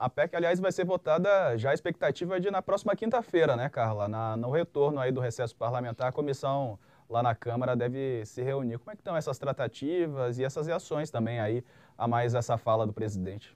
A PEC, aliás, vai ser votada já a expectativa é de na próxima quinta-feira, né, Carla? Na, no retorno aí do recesso parlamentar, a comissão lá na Câmara deve se reunir. Como é que estão essas tratativas e essas reações também aí a mais essa fala do presidente?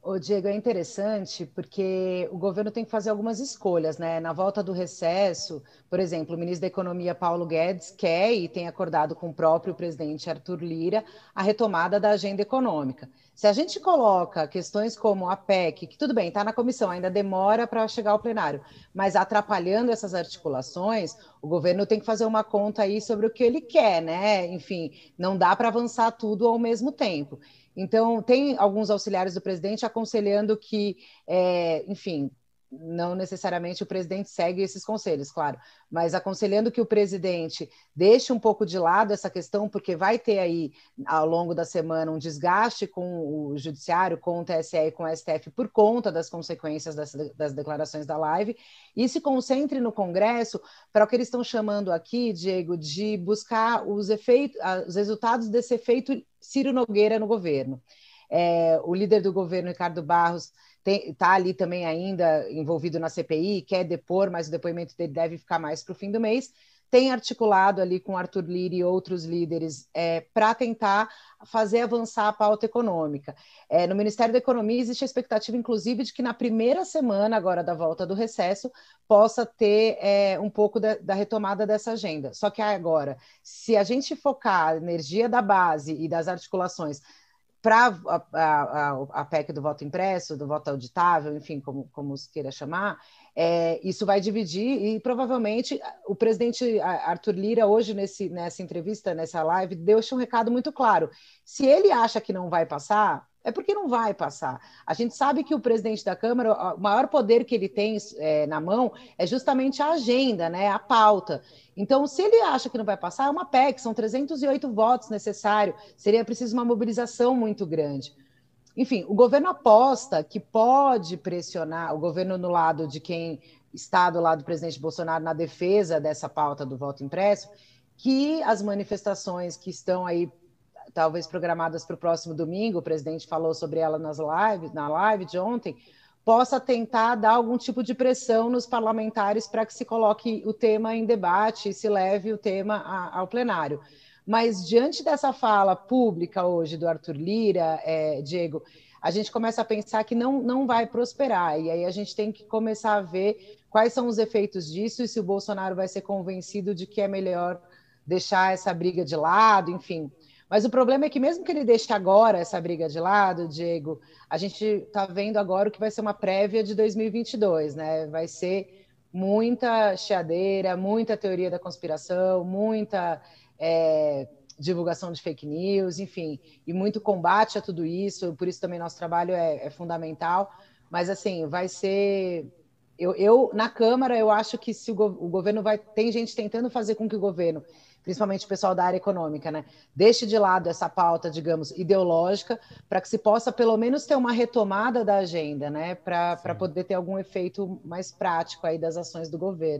O Diego, é interessante porque o governo tem que fazer algumas escolhas, né? Na volta do recesso, por exemplo, o ministro da Economia Paulo Guedes quer e tem acordado com o próprio presidente Arthur Lira a retomada da agenda econômica. Se a gente coloca questões como a PEC, que tudo bem, está na comissão, ainda demora para chegar ao plenário, mas atrapalhando essas articulações, o governo tem que fazer uma conta aí sobre o que ele quer, né? Enfim, não dá para avançar tudo ao mesmo tempo. Então, tem alguns auxiliares do presidente aconselhando que, é, enfim, não necessariamente o presidente segue esses conselhos, claro, mas aconselhando que o presidente deixe um pouco de lado essa questão, porque vai ter aí, ao longo da semana, um desgaste com o judiciário, com o TSE e com o STF, por conta das consequências das, das declarações da live, e se concentre no Congresso para o que eles estão chamando aqui, Diego, de buscar os efeitos, os resultados desse efeito Ciro Nogueira no governo é, o líder do governo, Ricardo Barros, está ali também ainda envolvido na CPI, quer depor, mas o depoimento dele deve ficar mais para o fim do mês. Tem articulado ali com Arthur Lira e outros líderes é, para tentar fazer avançar a pauta econômica. É, no Ministério da Economia existe a expectativa, inclusive, de que na primeira semana agora da volta do recesso possa ter é, um pouco da, da, retomada dessa agenda. Só que agora, se a gente focar a energia da base e das articulações para a, a, a, PEC do voto impresso, do voto auditável, enfim, como, como se queira chamar, é, isso vai dividir e provavelmente o presidente Arthur Lira, hoje nesse, nessa entrevista, nessa live, deixa um recado muito claro. Se ele acha que não vai passar, é porque não vai passar. A gente sabe que o presidente da Câmara, o maior poder que ele tem é, na mão é justamente a agenda, né? a pauta. Então, se ele acha que não vai passar, é uma PEC, são 308 votos necessários, seria preciso uma mobilização muito grande. Enfim, o governo aposta que pode pressionar o governo no lado de quem está do lado do presidente Bolsonaro na defesa dessa pauta do voto impresso, que as manifestações que estão aí talvez programadas para o próximo domingo, o presidente falou sobre ela nas lives, na live de ontem, possa tentar dar algum tipo de pressão nos parlamentares para que se coloque o tema em debate e se leve o tema a, ao plenário. Mas diante dessa fala pública hoje do Arthur Lira, é, Diego, a gente começa a pensar que não, não vai prosperar. E aí a gente tem que começar a ver quais são os efeitos disso e se o Bolsonaro vai ser convencido de que é melhor deixar essa briga de lado, enfim. Mas o problema é que, mesmo que ele deixe agora essa briga de lado, Diego, a gente está vendo agora o que vai ser uma prévia de 2022, né? Vai ser muita chiadeira, muita teoria da conspiração, muita é, divulgação de fake news, enfim, e muito combate a tudo isso. Por isso também nosso trabalho é, é fundamental. Mas assim, vai ser eu, eu, na Câmara, eu acho que se o, go o, governo vai. Tem gente tentando fazer com que o governo, principalmente o pessoal da área econômica, né, deixe de lado essa pauta, digamos, ideológica, para que se possa pelo menos ter uma retomada da agenda, né? Para poder ter algum efeito mais prático aí das ações do governo.